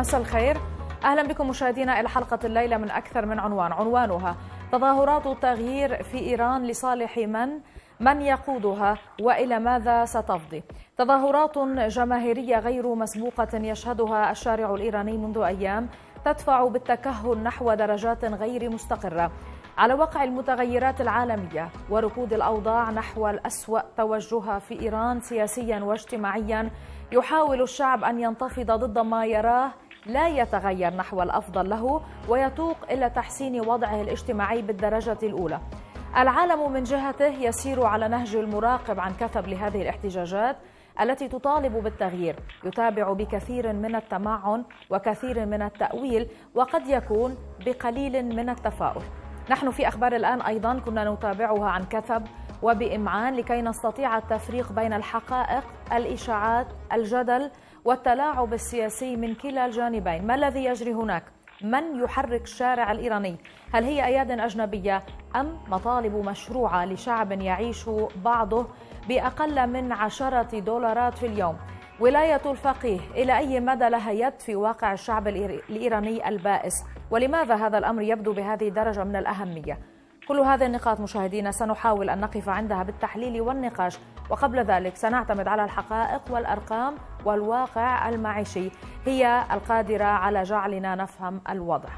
مساء الخير أهلا بكم مشاهدينا إلى حلقة الليلة من أكثر من عنوان عنوانها تظاهرات التغيير في إيران لصالح من؟ من يقودها والى ماذا ستفضي تظاهرات جماهيريه غير مسبوقه يشهدها الشارع الايراني منذ ايام تدفع بالتكهن نحو درجات غير مستقره على وقع المتغيرات العالميه وركود الاوضاع نحو الاسوا توجها في ايران سياسيا واجتماعيا يحاول الشعب ان ينتفض ضد ما يراه لا يتغير نحو الأفضل له ويتوق إلى تحسين وضعه الاجتماعي بالدرجة الأولى العالم من جهته يسير على نهج المراقب عن كثب لهذه الاحتجاجات التي تطالب بالتغيير يتابع بكثير من التمعن وكثير من التأويل وقد يكون بقليل من التفاؤل نحن في أخبار الآن أيضا كنا نتابعها عن كثب وبإمعان لكي نستطيع التفريق بين الحقائق الإشاعات الجدل والتلاعب السياسي من كلا الجانبين ما الذي يجري هناك؟ من يحرك الشارع الإيراني؟ هل هي أياد أجنبية أم مطالب مشروعة لشعب يعيش بعضه بأقل من عشرة دولارات في اليوم؟ ولاية الفقيه إلى أي مدى لها يد في واقع الشعب الإيراني البائس؟ ولماذا هذا الأمر يبدو بهذه الدرجة من الأهمية؟ كل هذه النقاط مشاهدينا سنحاول أن نقف عندها بالتحليل والنقاش وقبل ذلك سنعتمد على الحقائق والأرقام والواقع المعيشي هي القادرة على جعلنا نفهم الوضع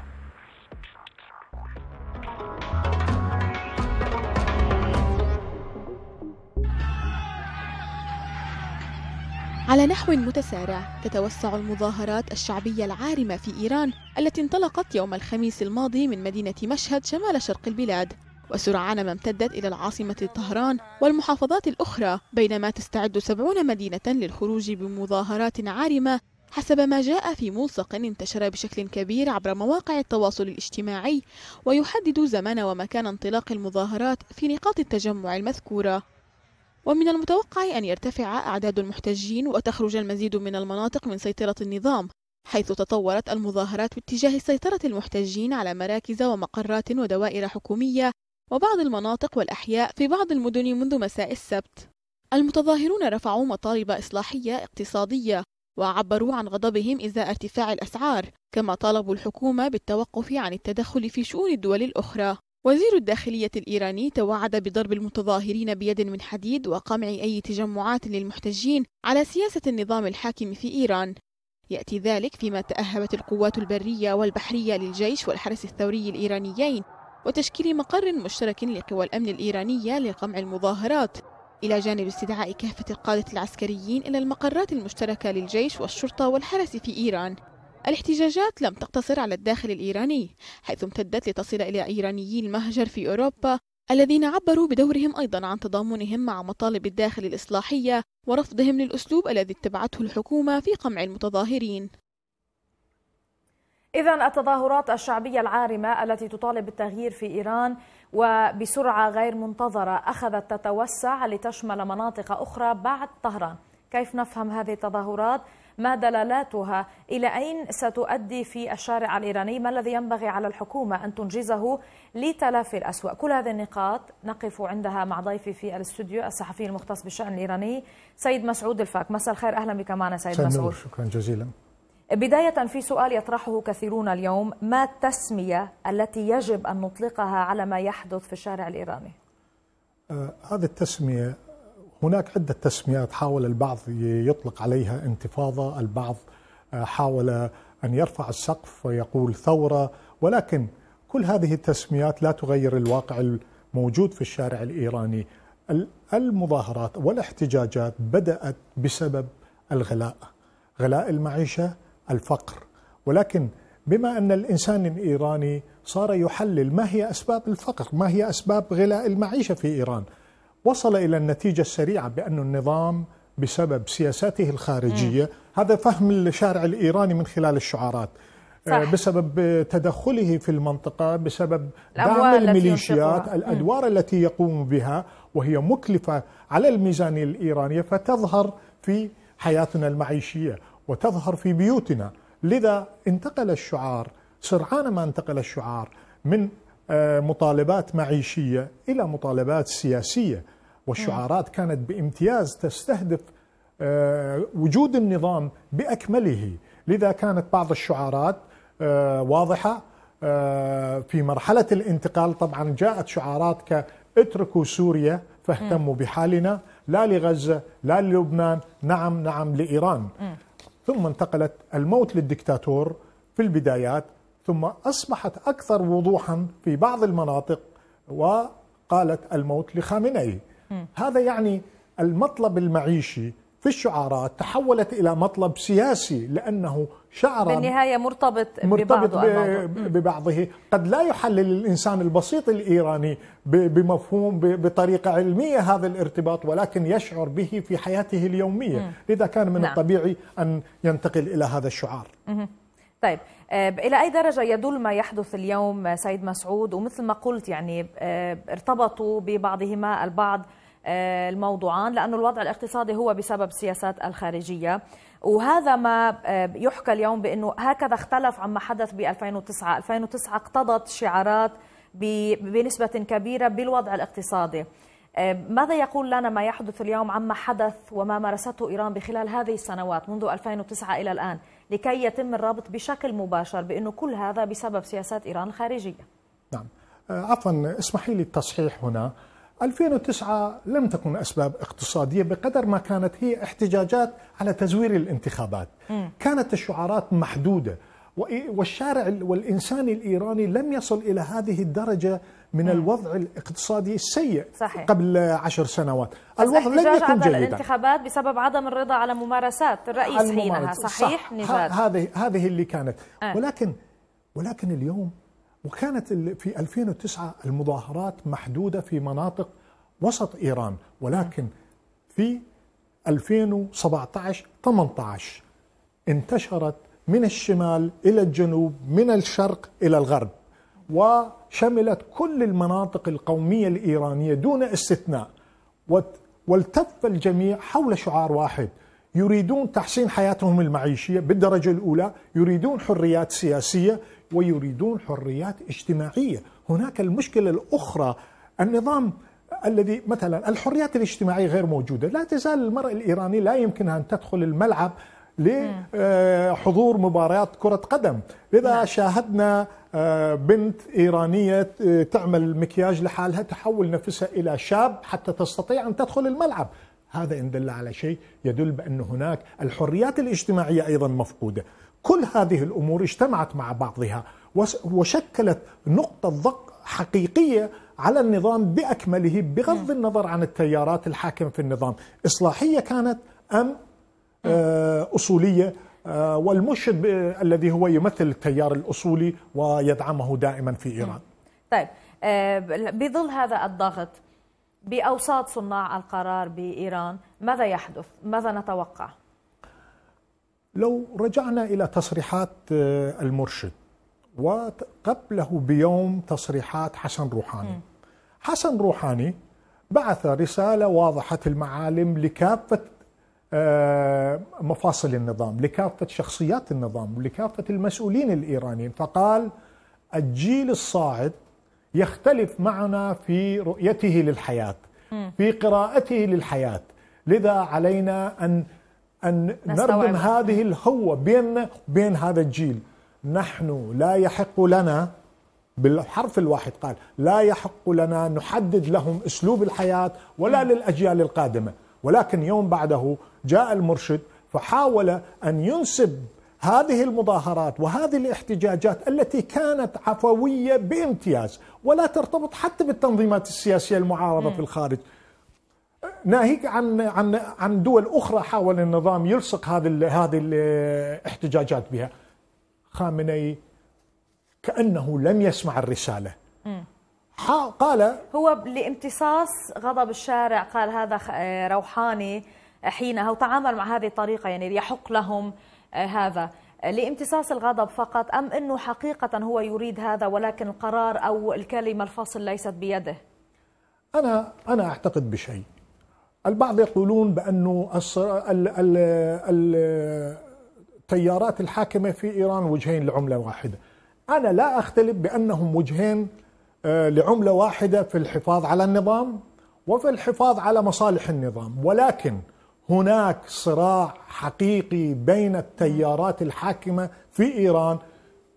على نحو متسارع تتوسع المظاهرات الشعبية العارمة في إيران التي انطلقت يوم الخميس الماضي من مدينة مشهد شمال شرق البلاد وسرعان ما امتدت إلى العاصمة طهران والمحافظات الأخرى بينما تستعد سبعون مدينة للخروج بمظاهرات عارمة حسب ما جاء في ملصق انتشر بشكل كبير عبر مواقع التواصل الاجتماعي ويحدد زمان ومكان انطلاق المظاهرات في نقاط التجمع المذكورة ومن المتوقع أن يرتفع أعداد المحتجين وتخرج المزيد من المناطق من سيطرة النظام حيث تطورت المظاهرات باتجاه سيطرة المحتجين على مراكز ومقرات ودوائر حكومية وبعض المناطق والأحياء في بعض المدن منذ مساء السبت المتظاهرون رفعوا مطالب إصلاحية اقتصادية وعبروا عن غضبهم إزاء ارتفاع الأسعار كما طالبوا الحكومة بالتوقف عن التدخل في شؤون الدول الأخرى وزير الداخلية الإيراني توعد بضرب المتظاهرين بيد من حديد وقمع أي تجمعات للمحتجين على سياسة النظام الحاكم في إيران يأتي ذلك فيما تأهبت القوات البرية والبحرية للجيش والحرس الثوري الإيرانيين وتشكيل مقر مشترك لقوى الأمن الإيرانية لقمع المظاهرات إلى جانب استدعاء كافة القادة العسكريين إلى المقرات المشتركة للجيش والشرطة والحرس في إيران الاحتجاجات لم تقتصر على الداخل الإيراني حيث امتدت لتصل إلى إيرانيي المهجر في أوروبا الذين عبروا بدورهم أيضا عن تضامنهم مع مطالب الداخل الإصلاحية ورفضهم للأسلوب الذي اتبعته الحكومة في قمع المتظاهرين إذا التظاهرات الشعبية العارمة التي تطالب بالتغيير في إيران وبسرعة غير منتظرة أخذت تتوسع لتشمل مناطق أخرى بعد طهران كيف نفهم هذه التظاهرات؟ ما دلالاتها إلى أين ستؤدي في الشارع الإيراني ما الذي ينبغي على الحكومة أن تنجزه لتلافي الأسوأ كل هذه النقاط نقف عندها مع ضيفي في الاستوديو الصحفي المختص بالشأن الإيراني سيد مسعود الفاك مساء الخير أهلا بك معنا سيد مسعود شكرا جزيلا بداية في سؤال يطرحه كثيرون اليوم ما التسمية التي يجب أن نطلقها على ما يحدث في الشارع الإيراني؟ آه هذه التسمية هناك عدة تسميات حاول البعض يطلق عليها انتفاضة البعض آه، حاول أن يرفع السقف ويقول ثورة ولكن كل هذه التسميات لا تغير الواقع الموجود في الشارع الإيراني المظاهرات والاحتجاجات بدأت بسبب الغلاء غلاء المعيشة الفقر ولكن بما أن الإنسان الإيراني صار يحلل ما هي أسباب الفقر ما هي أسباب غلاء المعيشة في إيران وصل إلى النتيجة السريعة بأن النظام بسبب سياساته الخارجية م. هذا فهم الشارع الإيراني من خلال الشعارات آه، صح. بسبب تدخله في المنطقة بسبب دعم الميليشيات الأدوار م. التي يقوم بها وهي مكلفة على الميزانية الإيرانية فتظهر في حياتنا المعيشية وتظهر في بيوتنا لذا انتقل الشعار سرعان ما انتقل الشعار من آه، مطالبات معيشيه الى مطالبات سياسيه والشعارات كانت بامتياز تستهدف آه، وجود النظام باكمله لذا كانت بعض الشعارات آه، واضحه في مرحله الانتقال طبعا جاءت شعارات كاتركوا سوريا فاهتموا بحالنا لا لغزه لا للبنان نعم نعم لايران ثم انتقلت الموت للدكتاتور في البدايات ثم أصبحت أكثر وضوحا في بعض المناطق وقالت الموت لخامنئي هذا يعني المطلب المعيشي في الشعارات تحولت إلى مطلب سياسي لأنه شعر بالنهاية مرتبط, مرتبط ببعضه, ببعضه قد لا يحلل الإنسان البسيط الإيراني بمفهوم بطريقة علمية هذا الارتباط ولكن يشعر به في حياته اليومية لذا كان من نعم. الطبيعي أن ينتقل إلى هذا الشعار طيب آه، إلى أي درجة يدل ما يحدث اليوم آه، سيد مسعود ومثل ما قلت يعني آه، ارتبطوا ببعضهما البعض الموضوعان لأن الوضع الاقتصادي هو بسبب سياسات الخارجية وهذا ما يحكى اليوم بأنه هكذا اختلف عما حدث ب 2009 2009 اقتضت شعارات بنسبة كبيرة بالوضع الاقتصادي ماذا يقول لنا ما يحدث اليوم عما حدث وما مارسته إيران بخلال هذه السنوات منذ 2009 إلى الآن لكي يتم الربط بشكل مباشر بأنه كل هذا بسبب سياسات إيران الخارجية نعم آه، عفوا اسمحي لي التصحيح هنا 2009 لم تكن أسباب اقتصادية بقدر ما كانت هي احتجاجات على تزوير الانتخابات م. كانت الشعارات محدودة والشارع والإنسان الإيراني لم يصل إلى هذه الدرجة من الوضع الاقتصادي السيء صحيح. قبل عشر سنوات الوضع لم يكن جيدا الانتخابات بسبب عدم الرضا على ممارسات الرئيس الممارسة. حينها صحيح صح. نجاد هذه هذه اللي كانت آه. ولكن ولكن اليوم وكانت في 2009 المظاهرات محدودة في مناطق وسط إيران ولكن في 2017 18 انتشرت من الشمال إلى الجنوب من الشرق إلى الغرب وشملت كل المناطق القومية الإيرانية دون استثناء والتف الجميع حول شعار واحد يريدون تحسين حياتهم المعيشية بالدرجة الأولى يريدون حريات سياسية ويريدون حريات اجتماعية هناك المشكلة الأخرى النظام الذي مثلا الحريات الاجتماعية غير موجودة لا تزال المرأة الإيرانية لا يمكنها أن تدخل الملعب لحضور آه، مباريات كرة قدم لذا نعم. شاهدنا آه، بنت إيرانية آه، تعمل مكياج لحالها تحول نفسها إلى شاب حتى تستطيع أن تدخل الملعب هذا إن دل على شيء يدل بأن هناك الحريات الاجتماعية أيضا مفقودة كل هذه الأمور اجتمعت مع بعضها وشكلت نقطة ضغط حقيقية على النظام بأكمله بغض النظر عن التيارات الحاكمة في النظام إصلاحية كانت أم آه، أصولية آه، والمرشد الذي هو يمثل التيار الأصولي ويدعمه دائما في إيران طيب آه، بظل هذا الضغط بأوساط صناع القرار بإيران ماذا يحدث؟ ماذا نتوقع؟ لو رجعنا إلى تصريحات المرشد وقبله بيوم تصريحات حسن روحاني حسن روحاني بعث رسالة واضحة المعالم لكافة آه، مفاصل النظام لكافة شخصيات النظام لكافة المسؤولين الإيرانيين فقال الجيل الصاعد يختلف معنا في رؤيته للحياة في قراءته للحياة لذا علينا أن أن نردم هذه الهوة بيننا وبين هذا الجيل نحن لا يحق لنا بالحرف الواحد قال لا يحق لنا نحدد لهم اسلوب الحياه ولا للاجيال القادمه ولكن يوم بعده جاء المرشد فحاول ان ينسب هذه المظاهرات وهذه الاحتجاجات التي كانت عفويه بامتياز ولا ترتبط حتى بالتنظيمات السياسيه المعارضه م. في الخارج ناهيك عن عن عن دول اخرى حاول النظام يلصق هذه هذه الاحتجاجات بها خامنئي كانه لم يسمع الرساله قال هو لامتصاص غضب الشارع قال هذا روحاني حينها وتعامل مع هذه الطريقة يعني يحق لهم آه، هذا لامتصاص الغضب فقط أم أنه حقيقة هو يريد هذا ولكن القرار أو الكلمة الفصل ليست بيده أنا, أنا أعتقد بشيء البعض يقولون بأنه التيارات الحاكمة في إيران وجهين لعملة واحدة أنا لا أختلف بأنهم وجهين آه، لعملة واحدة في الحفاظ على النظام وفي الحفاظ على مصالح النظام ولكن هناك صراع حقيقي بين التيارات الحاكمه في ايران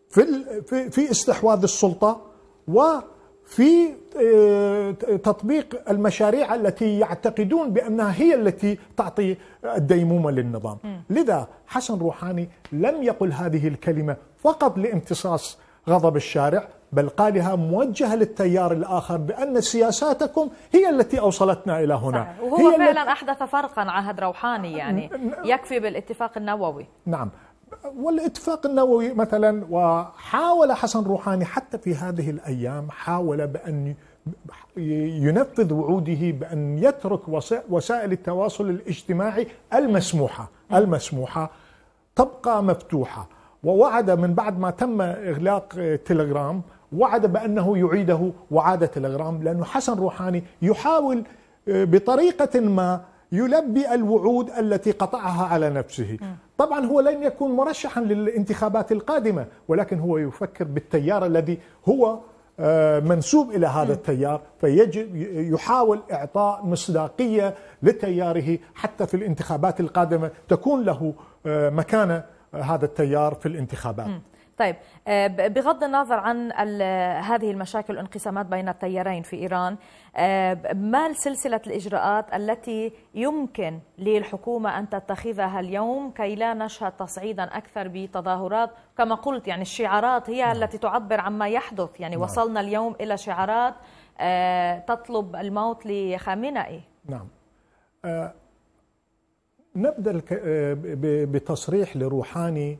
في في استحواذ السلطه وفي آه، تطبيق المشاريع التي يعتقدون بانها هي التي تعطي الديمومه للنظام، لذا حسن روحاني لم يقل هذه الكلمه فقط لامتصاص غضب الشارع بل قالها موجهة للتيار الآخر بأن سياساتكم هي التي أوصلتنا إلى هنا صحيح. وهو هي فعلا أحدث فرقا عهد روحاني يعني يكفي بالاتفاق النووي نعم والاتفاق النووي مثلا وحاول حسن روحاني حتى في هذه الأيام حاول بأن ينفذ وعوده بأن يترك وسائل التواصل الاجتماعي المسموحة المسموحة تبقى مفتوحة ووعد من بعد ما تم إغلاق تليجرام وعد بأنه يعيده وعادة الأغرام لأنه حسن روحاني يحاول آه، بطريقة ما يلبي الوعود التي قطعها على نفسه طبعا هو لن يكون مرشحا للانتخابات القادمة ولكن هو يفكر بالتيار الذي هو آه، منسوب الى هذا التيار فيجب يحاول اعطاء مصداقيه لتياره حتى في الانتخابات القادمه تكون له آه، مكانه هذا التيار في الانتخابات طيب آه، بغض النظر عن هذه المشاكل والانقسامات بين التيارين في إيران آه، ما سلسلة الإجراءات التي يمكن للحكومة أن تتخذها اليوم كي لا نشهد تصعيدا أكثر بتظاهرات كما قلت يعني الشعارات هي نعم. التي تعبر عما يحدث يعني نعم. وصلنا اليوم إلى شعارات آه، تطلب الموت لخامنئي نعم نبدأ بتصريح لروحاني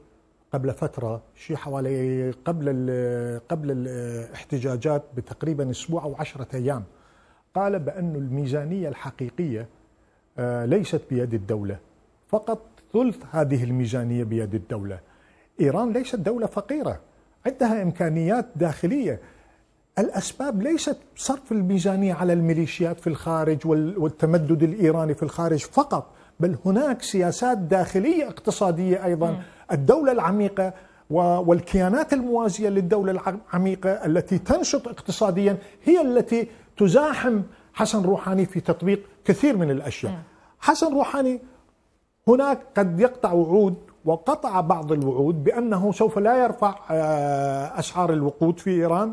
قبل فترة شيء حوالي قبل ال قبل الاحتجاجات بتقريبا أسبوع أو عشرة أيام قال بأن الميزانية الحقيقية آه، ليست بيد الدولة فقط ثلث هذه الميزانية بيد الدولة إيران ليست دولة فقيرة عندها إمكانيات داخلية الأسباب ليست صرف الميزانية على الميليشيات في الخارج والتمدد الإيراني في الخارج فقط بل هناك سياسات داخلية اقتصادية أيضا الدولة العميقة والكيانات الموازية للدولة العميقة التي تنشط اقتصاديا هي التي تزاحم حسن روحاني في تطبيق كثير من الأشياء حسن روحاني هناك قد يقطع وعود وقطع بعض الوعود بأنه سوف لا يرفع آه، أسعار الوقود في إيران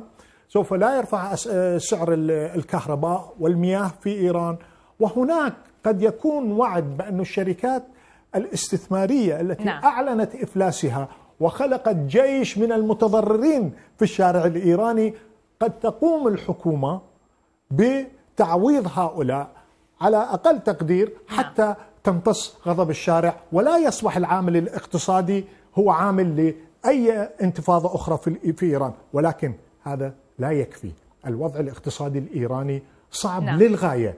سوف لا يرفع آه، سعر الكهرباء والمياه في إيران وهناك قد يكون وعد بأن الشركات الاستثمارية التي نعم. أعلنت إفلاسها وخلقت جيش من المتضررين في الشارع الإيراني قد تقوم الحكومة بتعويض هؤلاء على أقل تقدير نعم. حتى نعم. تمتص غضب الشارع ولا يصبح العامل الاقتصادي هو عامل لأي انتفاضة أخرى في, في إيران ولكن هذا لا يكفي الوضع الاقتصادي الإيراني صعب نعم. للغاية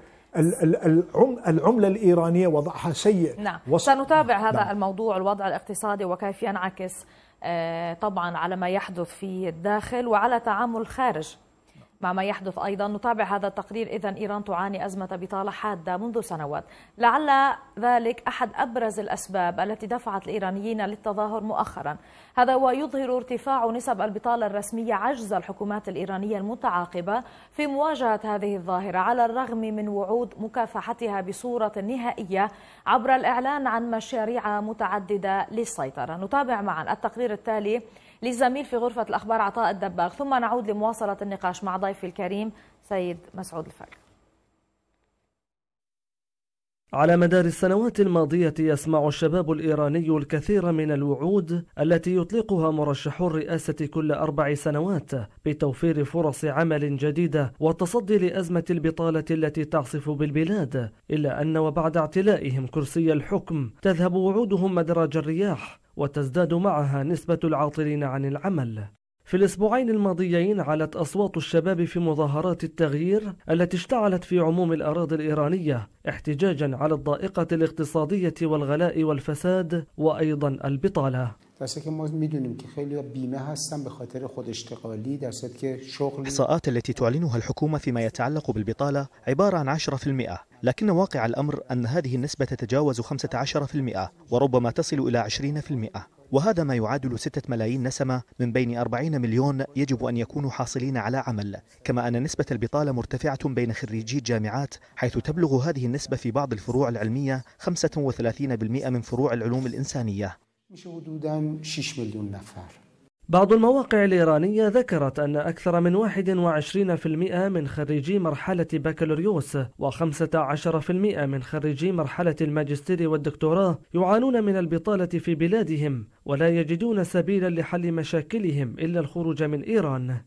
العملة الإيرانية وضعها سيء نعم سنتابع هذا نعم. الموضوع الوضع الاقتصادي وكيف ينعكس آه، طبعا على ما يحدث في الداخل وعلى تعامل الخارج مع ما يحدث أيضا نتابع هذا التقرير إذا إيران تعاني أزمة بطالة حادة منذ سنوات لعل ذلك أحد أبرز الأسباب التي دفعت الإيرانيين للتظاهر مؤخرا هذا ويظهر ارتفاع نسب البطالة الرسمية عجز الحكومات الإيرانية المتعاقبة في مواجهة هذه الظاهرة على الرغم من وعود مكافحتها بصورة نهائية عبر الإعلان عن مشاريع متعددة للسيطرة نتابع معا التقرير التالي للزميل في غرفة الأخبار عطاء الدباغ ثم نعود لمواصلة النقاش مع ضيفي الكريم سيد مسعود الفرج على مدار السنوات الماضية يسمع الشباب الإيراني الكثير من الوعود التي يطلقها مرشحو الرئاسة كل أربع سنوات بتوفير فرص عمل جديدة والتصدي لأزمة البطالة التي تعصف بالبلاد إلا أن وبعد اعتلائهم كرسي الحكم تذهب وعودهم مدرج الرياح وتزداد معها نسبة العاطلين عن العمل في الأسبوعين الماضيين علت أصوات الشباب في مظاهرات التغيير التي اشتعلت في عموم الأراضي الإيرانية احتجاجا على الضائقة الاقتصادية والغلاء والفساد وأيضا البطالة درسته که ما میدونیم که خیلی بیمه هستن به خاطر خود اشتغالی درسته که شغل الإحصاءات التي تعلنها الحكومة فيما يتعلق بالبطالة عبارة عن 10% لكن واقع الأمر أن هذه النسبة تتجاوز 15% وربما تصل إلى 20% وهذا ما يعادل 6 ملايين نسمة من بين 40 مليون يجب أن يكونوا حاصلين على عمل كما أن نسبة البطالة مرتفعة بين خريجي الجامعات حيث تبلغ هذه النسبة في بعض الفروع العلمية 35% من فروع العلوم الإنسانية مش حدودا 6 مليون نفر بعض المواقع الإيرانية ذكرت أن أكثر من 21% من خريجي مرحلة بكالوريوس و15% من خريجي مرحلة الماجستير والدكتوراه يعانون من البطالة في بلادهم ولا يجدون سبيلا لحل مشاكلهم إلا الخروج من إيران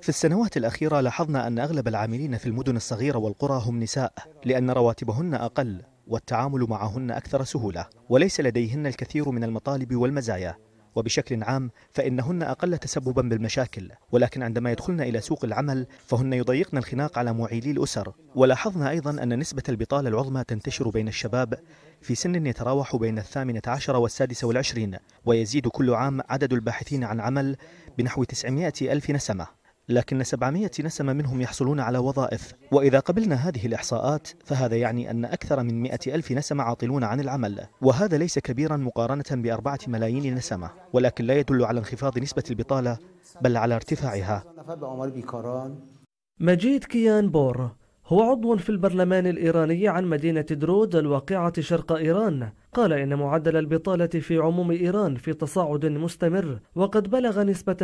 في السنوات الأخيرة لاحظنا أن أغلب العاملين في المدن الصغيرة والقرى هم نساء لأن رواتبهن أقل والتعامل معهن أكثر سهولة وليس لديهن الكثير من المطالب والمزايا وبشكل عام فإنهن أقل تسببا بالمشاكل ولكن عندما يدخلن إلى سوق العمل فهن يضيقن الخناق على معيلي الأسر ولاحظنا أيضا أن نسبة البطالة العظمى تنتشر بين الشباب في سن يتراوح بين الثامنة عشر والسادسة والعشرين ويزيد كل عام عدد الباحثين عن عمل بنحو 900 ألف نسمة لكن 700 نسمة منهم يحصلون على وظائف وإذا قبلنا هذه الإحصاءات فهذا يعني أن أكثر من 100 ألف نسمة عاطلون عن العمل وهذا ليس كبيرا مقارنة بأربعة ملايين نسمة ولكن لا يدل على انخفاض نسبة البطالة بل على ارتفاعها مجيد كيان بور هو عضو في البرلمان الإيراني عن مدينة درود الواقعة شرق إيران قال إن معدل البطالة في عموم إيران في تصاعد مستمر وقد بلغ نسبة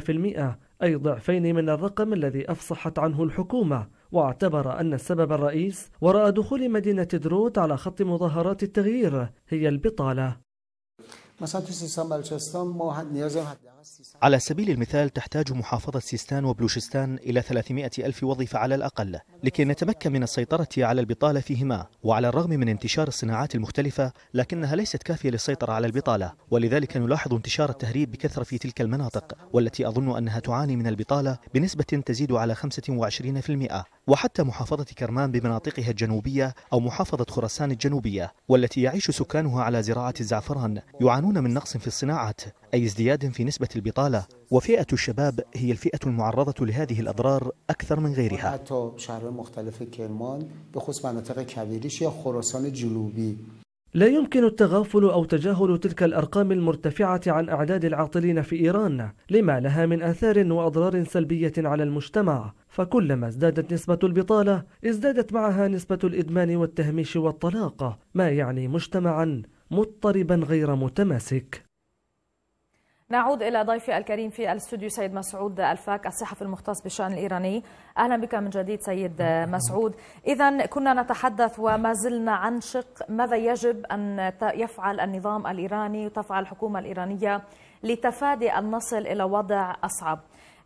30% أي ضعفين من الرقم الذي أفصحت عنه الحكومة واعتبر أن السبب الرئيس وراء دخول مدينة درود على خط مظاهرات التغيير هي البطالة على سبيل المثال تحتاج محافظة سيستان وبلوشستان إلى 300 ألف وظيفة على الأقل لكي نتمكن من السيطرة على البطالة فيهما وعلى الرغم من انتشار الصناعات المختلفة لكنها ليست كافية للسيطرة على البطالة ولذلك نلاحظ انتشار التهريب بكثرة في تلك المناطق والتي أظن أنها تعاني من البطالة بنسبة تزيد على 25% وحتى محافظة كرمان بمناطقها الجنوبية أو محافظة خراسان الجنوبية والتي يعيش سكانها على زراعة الزعفران يعانون من نقص في الصناعات أي ازدياد في نسبة البطالة وفئة الشباب هي الفئة المعرضة لهذه الأضرار أكثر من غيرها حتى شهر مختلف كرمان بخصوص مناطق كبيرش خراسان الجنوبي لا يمكن التغافل أو تجاهل تلك الأرقام المرتفعة عن أعداد العاطلين في إيران لما لها من آثار وأضرار سلبية على المجتمع فكلما ازدادت نسبة البطالة ازدادت معها نسبة الإدمان والتهميش والطلاق ما يعني مجتمعا مضطربا غير متماسك نعود إلى ضيفي الكريم في الاستوديو سيد مسعود الفاك الصحفي المختص بالشأن الإيراني أهلا بك من جديد سيد مسعود إذا كنا نتحدث وما زلنا عن شق ماذا يجب أن يفعل النظام الإيراني وتفعل الحكومة الإيرانية لتفادي أن نصل إلى وضع أصعب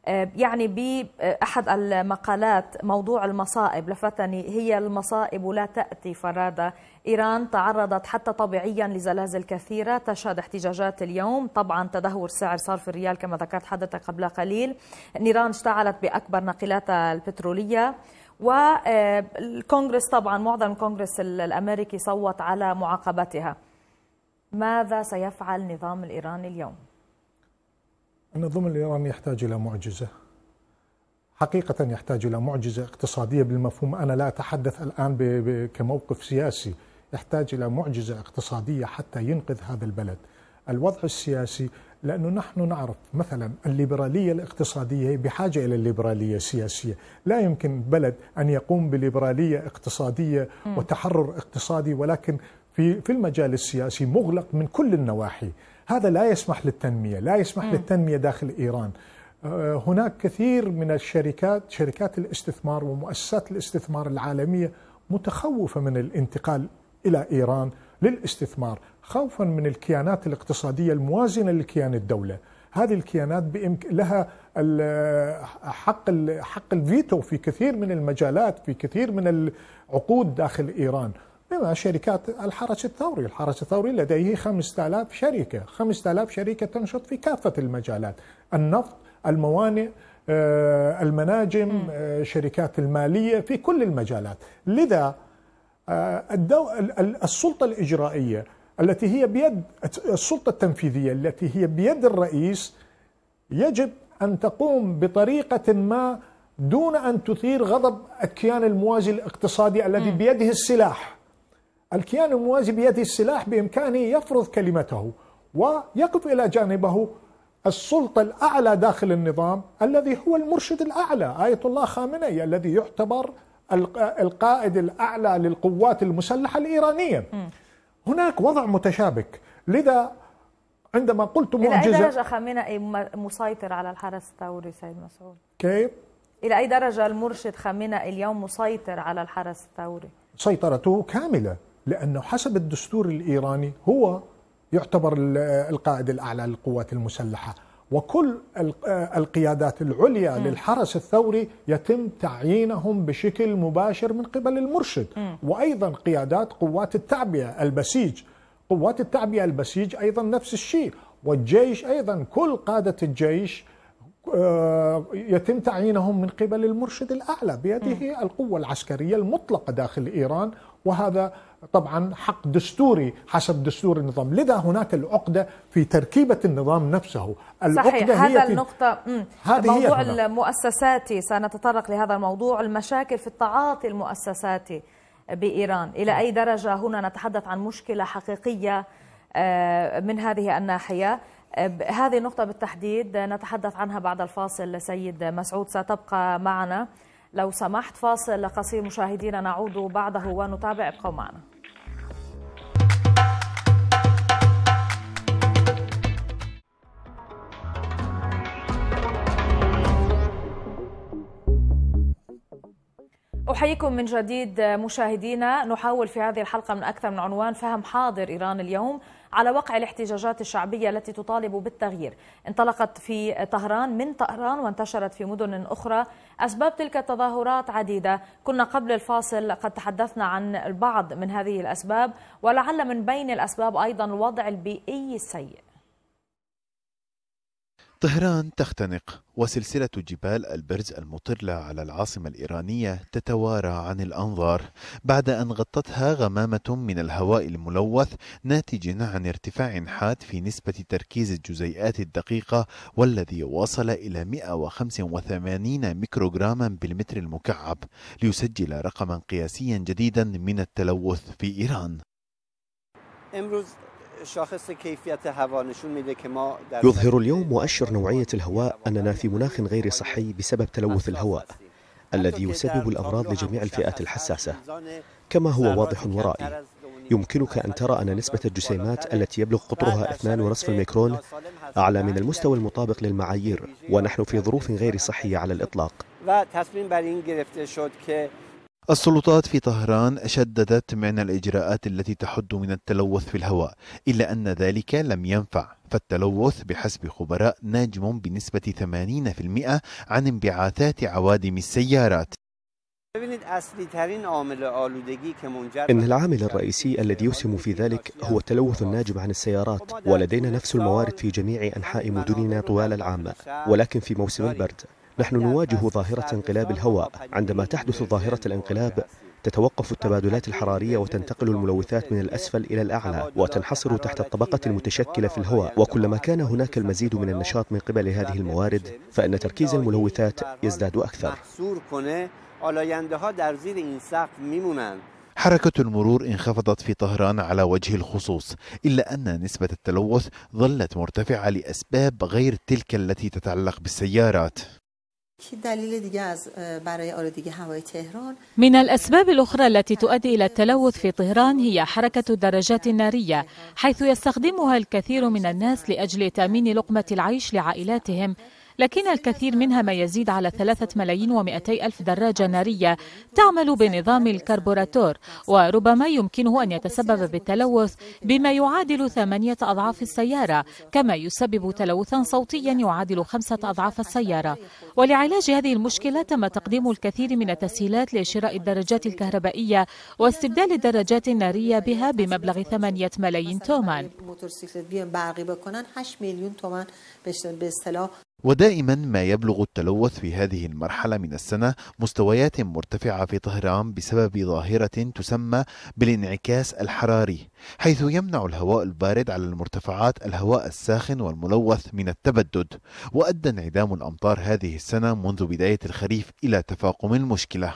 آه، يعني بأحد آه، المقالات موضوع المصائب لفتني هي المصائب لا تأتي فرادة إيران تعرضت حتى طبيعيا لزلازل كثيرة تشهد احتجاجات اليوم طبعا تدهور سعر صرف الريال كما ذكرت حضرتك قبل قليل نيران اشتعلت بأكبر ناقلاتها البترولية والكونغرس آه، طبعا معظم الكونغرس الأمريكي صوت على معاقبتها ماذا سيفعل النظام الإيراني اليوم؟ النظام الإيراني يحتاج إلى معجزة حقيقة يحتاج إلى معجزة اقتصادية بالمفهوم أنا لا أتحدث الآن كموقف سياسي يحتاج إلى معجزة اقتصادية حتى ينقذ هذا البلد الوضع السياسي لأنه نحن نعرف مثلا الليبرالية الاقتصادية بحاجة إلى الليبرالية السياسية لا يمكن بلد أن يقوم بليبرالية اقتصادية وتحرر اقتصادي ولكن في في المجال السياسي مغلق من كل النواحي هذا لا يسمح للتنمية لا يسمح م. للتنمية داخل إيران آه، هناك كثير من الشركات شركات الاستثمار ومؤسسات الاستثمار العالمية متخوفة من الانتقال إلى إيران للاستثمار خوفا من الكيانات الاقتصادية الموازنة لكيان الدولة هذه الكيانات بإمك... لها حق حق الفيتو في كثير من المجالات في كثير من العقود داخل إيران بما شركات الحرس الثوري الحرس الثوري لديه 5000 شركة 5000 شركة تنشط في كافة المجالات النفط الموانئ آه، المناجم آه، شركات المالية في كل المجالات لذا آه، السلطة الإجرائية التي هي بيد السلطة التنفيذية التي هي بيد الرئيس يجب أن تقوم بطريقة ما دون أن تثير غضب الكيان الموازي الاقتصادي الذي بيده السلاح الكيان الموازي بيده السلاح بإمكانه يفرض كلمته ويقف إلى جانبه السلطة الأعلى داخل النظام الذي هو المرشد الأعلى آية الله خامنئي الذي يعتبر القائد الأعلى للقوات المسلحة الإيرانية هناك وضع متشابك لذا عندما قلت معجزة إلى أي درجة خامنئي مسيطر على الحرس الثوري سيد مسعود؟ كيف؟ إلى أي درجة المرشد خامنئي اليوم مسيطر على الحرس الثوري؟ سيطرته كاملة لأنه حسب الدستور الإيراني هو يعتبر القائد الأعلى للقوات المسلحة وكل القيادات العليا م. للحرس الثوري يتم تعيينهم بشكل مباشر من قبل المرشد م. وأيضا قيادات قوات التعبية البسيج قوات التعبية البسيج أيضا نفس الشيء والجيش أيضا كل قادة الجيش آه، يتم تعيينهم من قبل المرشد الأعلى بيده القوة العسكرية المطلقة داخل إيران وهذا طبعا حق دستوري حسب دستور النظام لذا هناك العقدة في تركيبة النظام نفسه العقدة صحيح هي هذا النقطة هذه موضوع هي المؤسساتي سنتطرق لهذا الموضوع المشاكل في التعاطي المؤسساتي بإيران إلى أي درجة هنا نتحدث عن مشكلة حقيقية آه، من هذه الناحية آه، هذه النقطة بالتحديد نتحدث عنها بعد الفاصل سيد مسعود ستبقى معنا لو سمحت فاصل قصير مشاهدينا نعود بعده ونتابع ابقوا معنا أحييكم من جديد مشاهدينا نحاول في هذه الحلقة من أكثر من عنوان فهم حاضر إيران اليوم على وقع الاحتجاجات الشعبية التي تطالب بالتغيير انطلقت في طهران من طهران وانتشرت في مدن أخرى أسباب تلك التظاهرات عديدة كنا قبل الفاصل قد تحدثنا عن البعض من هذه الأسباب ولعل من بين الأسباب أيضا الوضع البيئي السيء طهران تختنق وسلسلة جبال البرز المطلة على العاصمة الإيرانية تتوارى عن الأنظار بعد أن غطتها غمامة من الهواء الملوث ناتج عن ارتفاع حاد في نسبة تركيز الجزيئات الدقيقة والذي وصل إلى 185 ميكروغراما بالمتر المكعب ليسجل رقما قياسيا جديدا من التلوث في إيران شاخص كيفية نشون يظهر اليوم مؤشر نوعية الهواء أننا في مناخ غير صحي بسبب تلوث الهواء الذي يسبب الأمراض لجميع الفئات الحساسة كما هو واضح ورائي يمكنك أن ترى أن نسبة الجسيمات التي يبلغ قطرها 2.5 ميكرون أعلى من المستوى المطابق للمعايير ونحن في ظروف غير صحية على الإطلاق السلطات في طهران شددت من الإجراءات التي تحد من التلوث في الهواء إلا أن ذلك لم ينفع فالتلوث بحسب خبراء ناجم بنسبة 80% عن انبعاثات عوادم السيارات إن العامل الرئيسي الذي يسهم في ذلك هو التلوث الناجم عن السيارات ولدينا نفس الموارد في جميع أنحاء مدننا طوال العام ولكن في موسم البرد نحن نواجه ظاهرة انقلاب الهواء عندما تحدث ظاهرة الانقلاب تتوقف التبادلات الحرارية وتنتقل الملوثات من الأسفل إلى الأعلى وتنحصر تحت الطبقة المتشكلة في الهواء وكلما كان هناك المزيد من النشاط من قبل هذه الموارد فإن تركيز الملوثات يزداد أكثر حركة المرور انخفضت في طهران على وجه الخصوص إلا أن نسبة التلوث ظلت مرتفعة لأسباب غير تلك التي تتعلق بالسيارات اه، من الأسباب الأخرى التي تؤدي إلى التلوث في طهران هي حركة الدراجات النارية حيث يستخدمها الكثير من الناس لأجل تأمين لقمة العيش لعائلاتهم لكن الكثير منها ما يزيد على 3 ملايين و ألف دراجة نارية تعمل بنظام الكربوراتور وربما يمكنه أن يتسبب بالتلوث بما يعادل ثمانية أضعاف السيارة كما يسبب تلوثا صوتيا يعادل خمسة أضعاف السيارة ولعلاج هذه المشكلة تم تقديم الكثير من التسهيلات لشراء الدراجات الكهربائية واستبدال الدراجات النارية بها بمبلغ 8 ملايين تومان ودائما ما يبلغ التلوث في هذه المرحلة من السنة مستويات مرتفعة في طهران بسبب ظاهرة تسمى بالانعكاس الحراري حيث يمنع الهواء البارد على المرتفعات الهواء الساخن والملوث من التبدد وأدى انعدام الأمطار هذه السنة منذ بداية الخريف إلى تفاقم المشكلة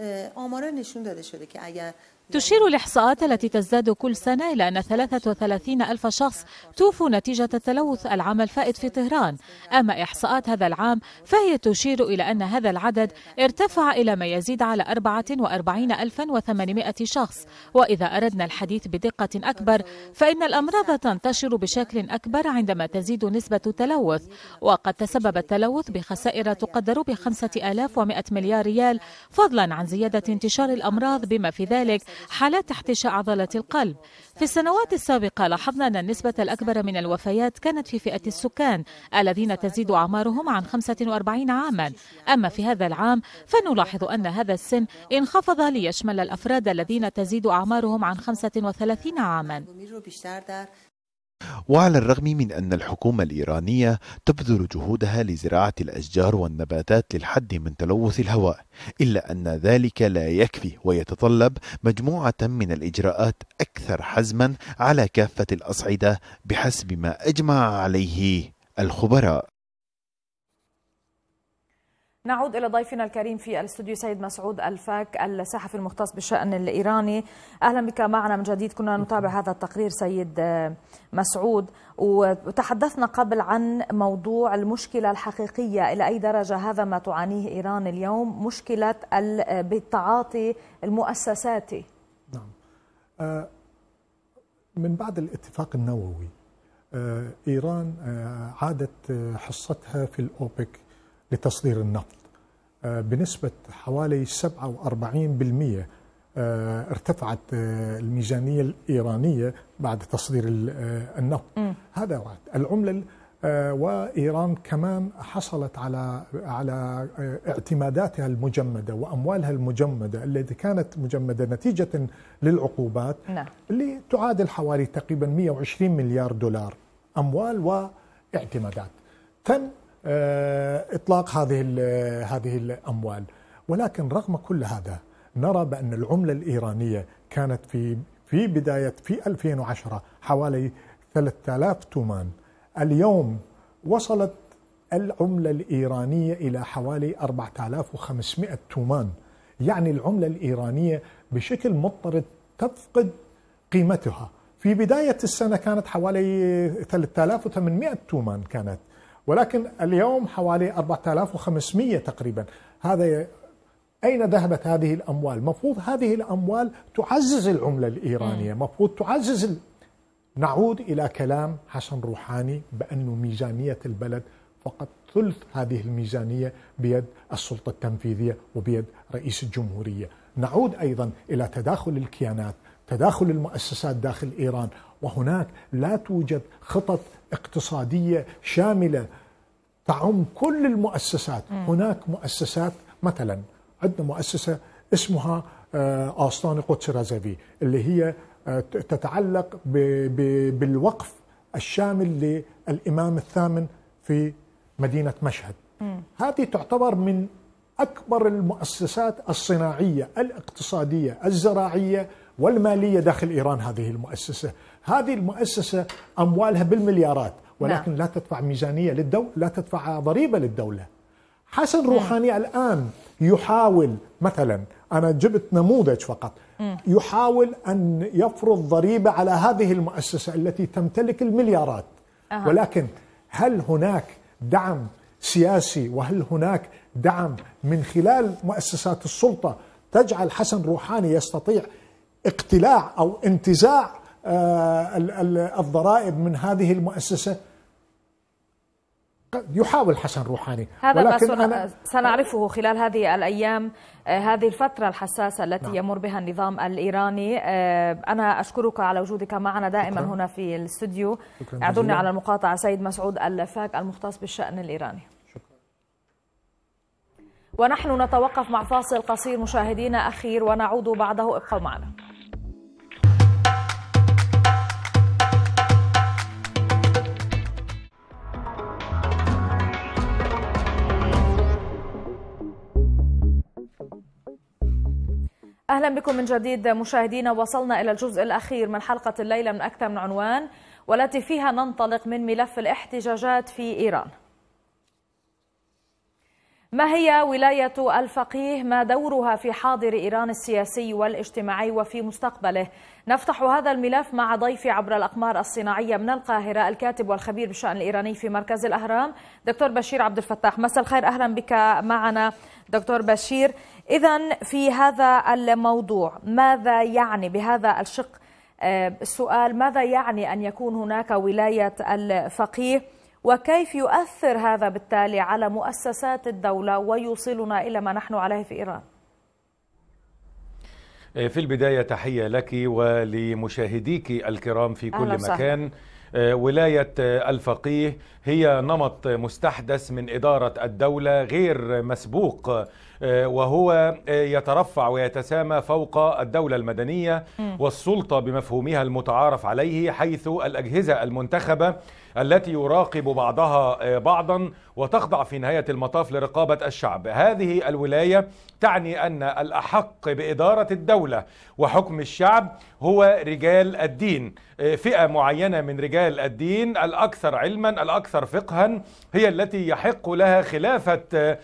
آه، آمارا نشون داده شده که اگر تشير الإحصاءات التي تزداد كل سنة إلى أن 33 ألف شخص توفوا نتيجة التلوث العام الفائت في طهران أما إحصاءات هذا العام فهي تشير إلى أن هذا العدد ارتفع إلى ما يزيد على 44800 شخص وإذا أردنا الحديث بدقة أكبر فإن الأمراض تنتشر بشكل أكبر عندما تزيد نسبة التلوث وقد تسبب التلوث بخسائر تقدر ب 5100 مليار ريال فضلا عن زيادة انتشار الأمراض بما في ذلك حالات احتشاء عضلة القلب في السنوات السابقة لاحظنا أن النسبة الأكبر من الوفيات كانت في فئة السكان الذين تزيد أعمارهم عن 45 عاما أما في هذا العام فنلاحظ أن هذا السن انخفض ليشمل الأفراد الذين تزيد أعمارهم عن 35 عاما وعلى الرغم من أن الحكومة الإيرانية تبذل جهودها لزراعة الأشجار والنباتات للحد من تلوث الهواء، إلا أن ذلك لا يكفي ويتطلب مجموعة من الإجراءات أكثر حزمًا على كافة الأصعدة بحسب ما أجمع عليه الخبراء. نعود إلى ضيفنا الكريم في الاستوديو سيد مسعود الفاك الصحفي المختص بالشأن الإيراني أهلا بك معنا من جديد كنا نتابع هذا التقرير سيد آه، مسعود وتحدثنا قبل عن موضوع المشكلة الحقيقية إلى أي درجة هذا ما تعانيه إيران اليوم مشكلة بالتعاطي المؤسساتي نعم آه، من بعد الاتفاق النووي آه، إيران عادت حصتها في الأوبك لتصدير النفط آه، بنسبة حوالي 47% آه، ارتفعت آه، الميزانية الإيرانية بعد تصدير النفط هذا وعد العملة وإيران كمان حصلت على على اعتماداتها المجمدة وأموالها المجمدة التي كانت مجمدة نتيجة للعقوبات نعم. اللي تعادل حوالي تقريبا 120 مليار دولار أموال واعتمادات تم آه، اطلاق هذه آه، هذه الاموال ولكن رغم كل هذا نرى بان العمله الايرانيه كانت في في بدايه في 2010 حوالي 3000 تومان اليوم وصلت العمله الايرانيه الى حوالي 4500 تومان يعني العمله الايرانيه بشكل مضطرد تفقد قيمتها في بداية السنة كانت حوالي 3800 تومان كانت ولكن اليوم حوالي 4500 تقريبا هذا أين ذهبت هذه الأموال؟ مفروض هذه الأموال تعزز العملة الإيرانية مفروض تعزز ال... نعود إلى كلام حسن روحاني بأن ميزانية البلد فقط ثلث هذه الميزانية بيد السلطة التنفيذية وبيد رئيس الجمهورية نعود أيضا إلى تداخل الكيانات تداخل المؤسسات داخل ايران وهناك لا توجد خطط اقتصاديه شامله تعم كل المؤسسات م. هناك مؤسسات مثلا عندنا مؤسسه اسمها آه، آستان قدس رزوي اللي هي آه، تتعلق بالوقف الشامل للإمام الثامن في مدينة مشهد م. هذه تعتبر من أكبر المؤسسات الصناعية الاقتصادية الزراعية والمالية داخل إيران هذه المؤسسة هذه المؤسسة أموالها بالمليارات نعم. ولكن لا, لا تدفع ميزانية للدولة لا تدفع ضريبة للدولة حسن نعم. روحاني الآن يحاول مثلا أنا جبت نموذج فقط يحاول أن يفرض ضريبة على هذه المؤسسة التي تمتلك المليارات أه. ولكن هل هناك دعم سياسي وهل هناك دعم من خلال مؤسسات السلطة تجعل حسن روحاني يستطيع اقتلاع او انتزاع آه، الضرائب من هذه المؤسسه يحاول حسن روحاني هذا ولكن ما سنعرفه خلال هذه الأيام آه، هذه الفترة الحساسة التي نعم. يمر بها النظام الإيراني آه، أنا أشكرك على وجودك معنا دائما شكرا. هنا في الاستوديو اعذرني على المقاطعة سيد مسعود اللفاق المختص بالشأن الإيراني ونحن نتوقف مع فاصل قصير مشاهدينا أخير ونعود بعده ابقوا معنا أهلا بكم من جديد مشاهدينا وصلنا إلى الجزء الأخير من حلقة الليلة من أكثر من عنوان والتي فيها ننطلق من ملف الاحتجاجات في إيران ما هي ولاية الفقيه؟ ما دورها في حاضر إيران السياسي والاجتماعي وفي مستقبله؟ نفتح هذا الملف مع ضيفي عبر الأقمار الصناعية من القاهرة الكاتب والخبير بالشأن الإيراني في مركز الأهرام دكتور بشير عبد الفتاح مساء الخير أهلا بك معنا دكتور بشير إذا في هذا الموضوع ماذا يعني بهذا الشق آه، السؤال ماذا يعني أن يكون هناك ولاية الفقيه وكيف يؤثر هذا بالتالي على مؤسسات الدولة ويوصلنا إلى ما نحن عليه في إيران؟ آه، في البداية تحية لك ولمشاهديك الكرام في كل مكان آه، ولاية الفقيه هي نمط مستحدث من إدارة الدولة غير مسبوق آه، وهو آه، يترفع ويتسامى فوق الدولة المدنية والسلطة بمفهومها المتعارف عليه حيث الأجهزة المنتخبة التي يراقب بعضها آه، بعضا وتخضع في نهاية المطاف لرقابة الشعب هذه الولاية تعني أن الأحق بإدارة الدولة وحكم الشعب هو رجال الدين آه، فئة معينة من رجال الدين الأكثر علما الأكثر فقها هي التي يحق لها خلافة آه،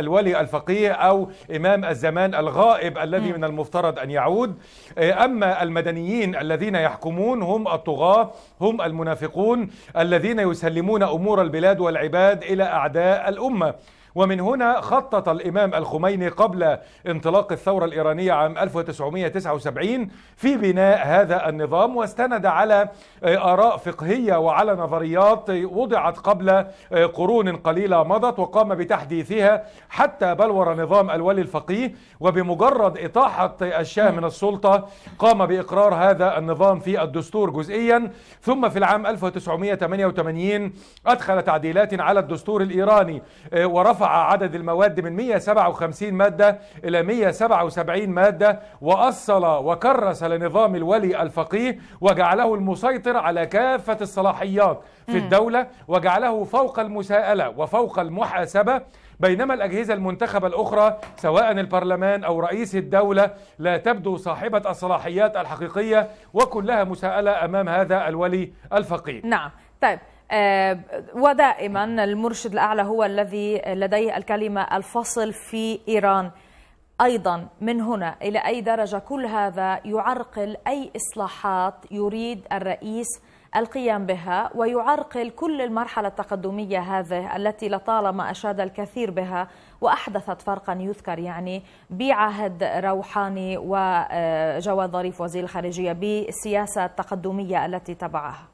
الولي الفقيه أو إمام الزمان الغائب الذي من المفترض أن يعود أما المدنيين الذين يحكمون هم الطغاة هم المدنيين المنافقون الذين يسلمون أمور البلاد والعباد إلى أعداء الأمة ومن هنا خطط الإمام الخميني قبل انطلاق الثورة الإيرانية عام 1979 في بناء هذا النظام واستند على آه، آراء فقهية وعلى نظريات وضعت قبل آه، قرون قليلة مضت وقام بتحديثها حتى بلور نظام الولي الفقيه وبمجرد إطاحة الشاه من السلطة قام بإقرار هذا النظام في الدستور جزئيا ثم في العام 1988 أدخل تعديلات على الدستور الإيراني آه، ورفع رفع عدد المواد من 157 مادة إلى 177 مادة وأصل وكرس لنظام الولي الفقيه وجعله المسيطر على كافة الصلاحيات في الدولة وجعله فوق المساءلة وفوق المحاسبة بينما الأجهزة المنتخبة الأخرى سواء البرلمان أو رئيس الدولة لا تبدو صاحبة الصلاحيات الحقيقية وكلها مساءلة أمام هذا الولي الفقيه نعم طيب آه، ودائما المرشد الأعلى هو الذي لديه الكلمة الفصل في إيران ايضا من هنا الى اي درجه كل هذا يعرقل اي اصلاحات يريد الرئيس القيام بها ويعرقل كل المرحله التقدميه هذه التي لطالما اشاد الكثير بها واحدثت فرقا يذكر يعني بعهد روحاني وجواد ظريف وزير الخارجيه بالسياسه التقدميه التي تبعها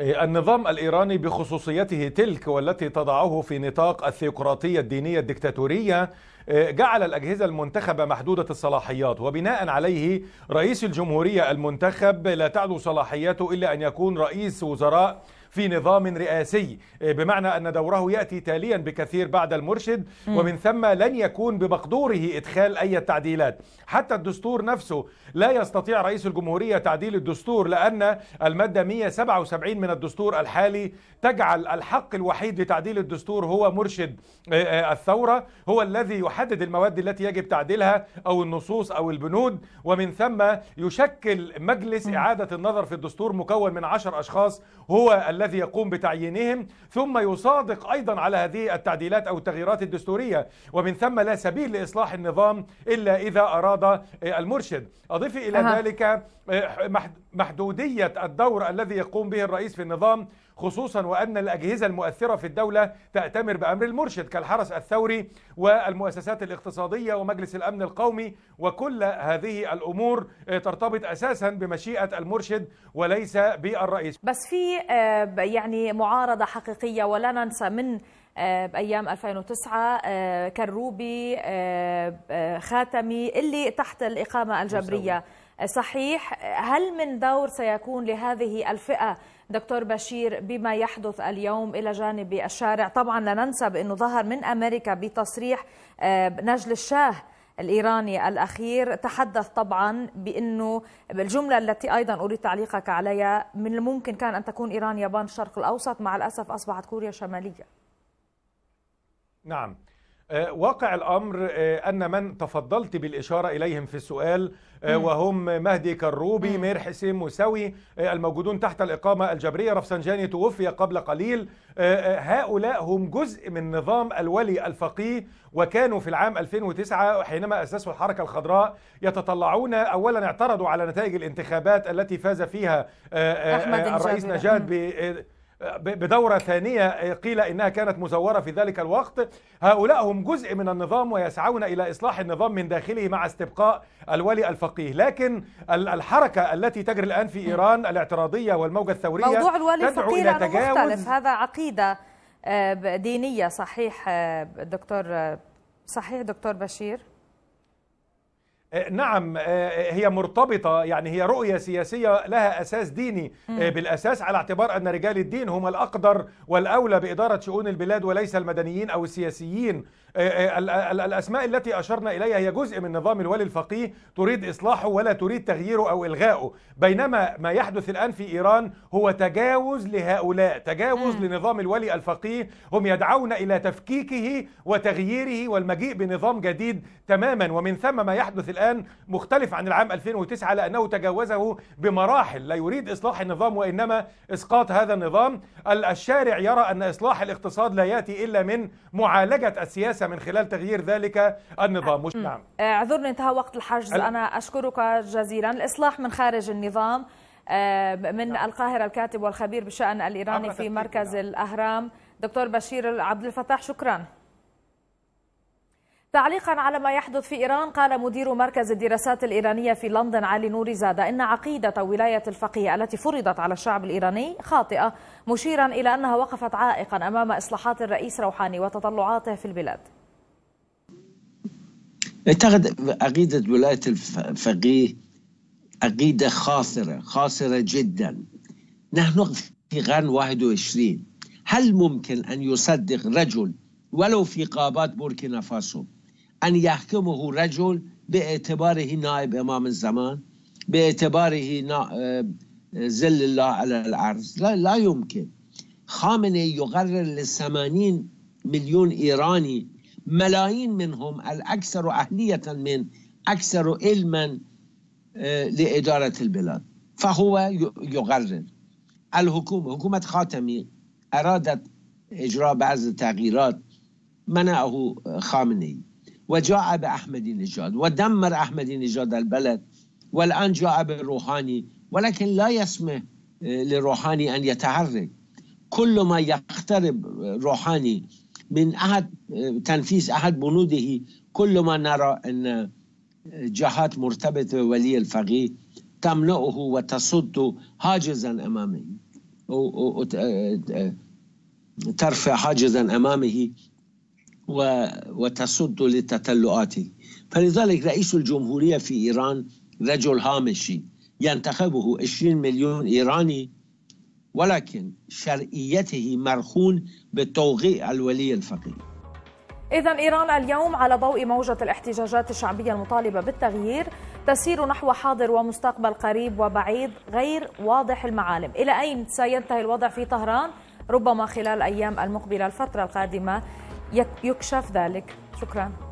إيه، النظام الإيراني بخصوصيته تلك والتي تضعه في نطاق الثيوقراطية الدينية الدكتاتورية إيه، جعل الأجهزة المنتخبة محدودة الصلاحيات وبناء عليه رئيس الجمهورية المنتخب لا تعدو صلاحياته إلا أن يكون رئيس وزراء في نظام رئاسي آه، بمعنى أن دوره يأتي تاليا بكثير بعد المرشد ومن ثم لن يكون بمقدوره إدخال أي تعديلات حتى الدستور نفسه لا يستطيع رئيس الجمهورية تعديل الدستور لأن المادة 177 من الدستور الحالي تجعل الحق الوحيد لتعديل الدستور هو مرشد آه، آه، الثورة هو الذي يحدد المواد التي يجب تعديلها أو النصوص أو البنود ومن ثم يشكل مجلس إعادة النظر في الدستور مكون من عشر أشخاص هو الذي الذي يقوم بتعيينهم ثم يصادق أيضا على هذه التعديلات أو التغييرات الدستورية ومن ثم لا سبيل لإصلاح النظام إلا إذا أراد آه، المرشد اضيف إلى أه. ذلك محدودية الدور الذي يقوم به الرئيس في النظام خصوصا وأن الأجهزة المؤثرة في الدولة تأتمر بأمر المرشد كالحرس الثوري والمؤسسات الاقتصادية ومجلس الأمن القومي وكل هذه الأمور ترتبط أساسا بمشيئة المرشد وليس بالرئيس بس في آه، يعني معارضة حقيقية ولا ننسى من بايام آه، 2009 آه، كروبي خاتمي اللي تحت الاقامه الجبريه صحيح هل من دور سيكون لهذه الفئه دكتور بشير بما يحدث اليوم إلى جانب الشارع طبعا لا ننسى بأنه ظهر من أمريكا بتصريح آه، نجل الشاه الإيراني الأخير تحدث طبعا بأنه بالجملة التي أيضا أريد تعليقك عليها من الممكن كان أن تكون إيران يابان الشرق الأوسط مع الأسف أصبحت كوريا شمالية نعم آه، واقع الأمر آه، أن من تفضلت بالإشارة إليهم في السؤال آه، وهم مهدي كروبي مير حسين موسوي آه، الموجودون تحت الإقامة الجبرية رفسنجاني توفي قبل قليل آه، هؤلاء هم جزء من نظام الولي الفقيه وكانوا في العام 2009 حينما أسسوا الحركة الخضراء يتطلعون أولا اعترضوا على نتائج الانتخابات التي فاز فيها الرئيس نجاد بدورة ثانية إيه، قيل إنها كانت مزورة في ذلك الوقت هؤلاء هم جزء من النظام ويسعون إلى إصلاح النظام من داخله مع استبقاء الولي الفقيه لكن الحركة التي تجري الآن في إيران الاعتراضية والموجة الثورية موضوع الولي الفقيه إلى مختلف هذا عقيدة آه، دينية صحيح آه، دكتور آه، صحيح دكتور بشير آه، نعم آه، آه، هي مرتبطة يعني هي رؤية سياسية لها أساس ديني بالأساس على اعتبار أن رجال الدين هم الأقدر والأولى بإدارة شؤون البلاد وليس المدنيين أو السياسيين آه، آه، الأسماء التي أشرنا إليها هي جزء من نظام الولي الفقيه تريد إصلاحه ولا تريد تغييره أو إلغائه بينما ما يحدث الآن في إيران هو تجاوز لهؤلاء تجاوز لنظام الولي الفقيه هم يدعون إلى تفكيكه وتغييره والمجيء بنظام جديد تماما ومن ثم ما يحدث الآن مختلف عن العام 2009 لأنه تجاوزه بمراحل لا يريد إصلاح النظام وإنما إسقاط هذا النظام الشارع يرى أن إصلاح الاقتصاد لا يأتي إلا من معالجة السياسة من خلال تغيير ذلك النظام مش نعم اعذرني آه، انتهى وقت الحجز أنا أشكرك جزيلا الإصلاح من خارج النظام آه، من نعم. القاهرة الكاتب والخبير بشأن الإيراني في مركز نعم. الأهرام دكتور بشير عبد الفتاح شكرا تعليقا على ما يحدث في إيران قال مدير مركز الدراسات الإيرانية في لندن علي نوري زادة إن عقيدة ولاية الفقيه التي فرضت على الشعب الإيراني خاطئة مشيرا إلى أنها وقفت عائقا أمام إصلاحات الرئيس روحاني وتطلعاته في البلاد اعتقد عقيدة ولاية الفقيه عقيدة خاسرة خاسرة جدا نحن في قرن 21 هل ممكن أن يصدق رجل ولو في قابات بوركينا فاسو أن يحكمه رجل باعتباره نائب إمام الزمان باعتباره آه، ذل الله على العرش لا, لا يمكن خامنئي يقرر للثمانين مليون إيراني ملايين منهم الأكثر أهلية من أكثر علما آه، لإدارة البلاد فهو يقرر الحكومة حكومة خاتمي أرادت إجراء بعض التغييرات منعه خامنئي وجاء بأحمدي نجاد ودمر أحمدي نجاد البلد والآن جاء بالروحاني ولكن لا يسمح آه، لروحاني أن يتحرك كل ما يقترب روحاني من أحد آه، تنفيذ أحد بنوده كل ما نرى أن آه، جهات مرتبطة بولي الفقيه تمنعه وتصد حاجزا أمامه ترفع حاجزا أمامه وتصد لتطلعاته فلذلك رئيس الجمهورية في إيران رجل هامشي ينتخبه 20 مليون إيراني ولكن شرعيته مرخون بتوقيع الولي الفقيه إذا إيران اليوم على ضوء موجة الاحتجاجات الشعبية المطالبة بالتغيير تسير نحو حاضر ومستقبل قريب وبعيد غير واضح المعالم إلى أين سينتهي الوضع في طهران ربما خلال الأيام المقبلة الفترة القادمة يكشف ذلك شكرا